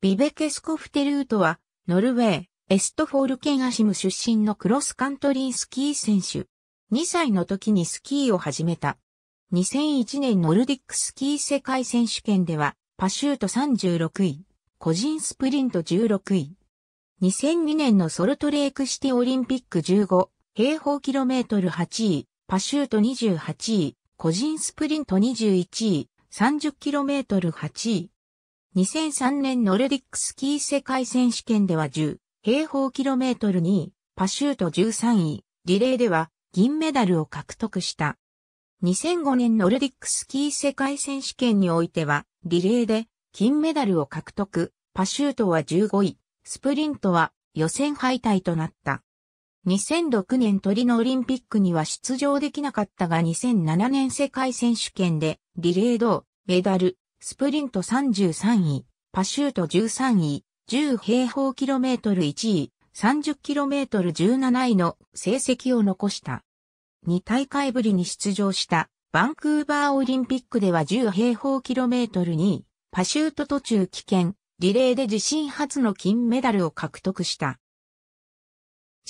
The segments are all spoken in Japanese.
ビベケスコフテルートは、ノルウェー、エストフォールケンアシム出身のクロスカントリースキー選手。2歳の時にスキーを始めた。2001年ノルディックスキー世界選手権では、パシュート36位、個人スプリント16位。2002年のソルトレークシティオリンピック15、平方キロメートル8位、パシュート28位、個人スプリント21位、30キロメートル8位。2003年ノルディックスキー世界選手権では10平方キロメートル2位、パシュート13位、リレーでは銀メダルを獲得した。2005年ノルディックスキー世界選手権においては、リレーで金メダルを獲得、パシュートは15位、スプリントは予選敗退となった。2006年トリノオリンピックには出場できなかったが2007年世界選手権でリレー同メダル、スプリント33位、パシュート13位、10平方キロメートル1位、30キロメートル17位の成績を残した。2大会ぶりに出場したバンクーバーオリンピックでは10平方キロメートル2位、パシュート途中棄権、リレーで自身初の金メダルを獲得した。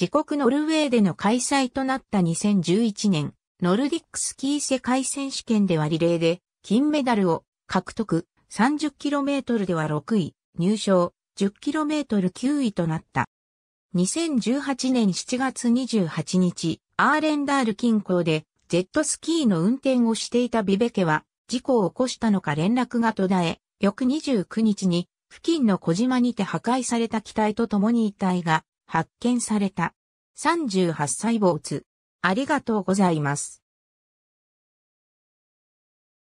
自国ノルウェーでの開催となった2011年、ノルディックスキー世界選手権ではリレーで金メダルを獲得、30km では6位、入賞、10km9 位となった。2018年7月28日、アーレンダール近郊で、ジェットスキーの運転をしていたビベケは、事故を起こしたのか連絡が途絶え、翌29日に、付近の小島にて破壊された機体と共に遺体が発見された。38歳坊主。ありがとうございます。